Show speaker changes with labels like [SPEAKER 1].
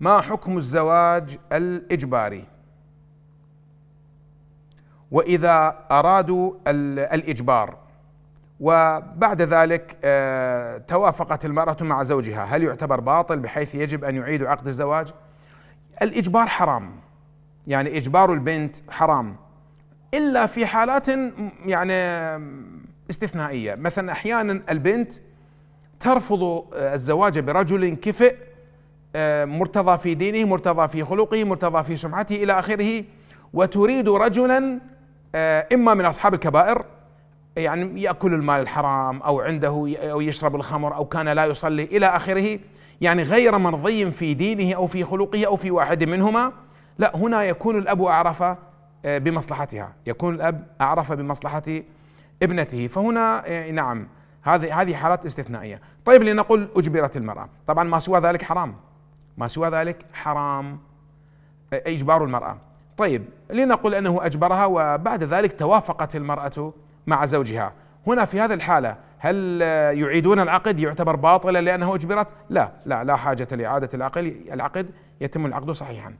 [SPEAKER 1] ما حكم الزواج الاجباري واذا ارادوا الاجبار وبعد ذلك آه، توافقت المراه مع زوجها هل يعتبر باطل بحيث يجب ان يعيدوا عقد الزواج الاجبار حرام يعني اجبار البنت حرام الا في حالات يعني استثنائيه مثلا احيانا البنت ترفض آه، الزواج برجل كفئ مرتضى في دينه مرتضى في خلقه مرتضى في سمعته إلى آخره وتريد رجلا آه، إما من أصحاب الكبائر يعني يأكل المال الحرام أو عنده أو يشرب الخمر أو كان لا يصلي إلى آخره يعني غير مرضي في دينه أو في خلقه أو في واحد منهما لا هنا يكون الأب أعرف آه، بمصلحتها يكون الأب أعرف بمصلحة ابنته فهنا آه، نعم هذه هذه حالات استثنائيه طيب لنقل اجبرت المراه طبعا ما سوى ذلك حرام ما سوى ذلك حرام إجبار المرأة طيب لنقل أنه أجبرها وبعد ذلك توافقت المرأة مع زوجها هنا في هذه الحالة هل يعيدون العقد يعتبر باطلا لأنه أجبرت لا لا لا حاجة لإعادة العقد العقد يتم العقد صحيحا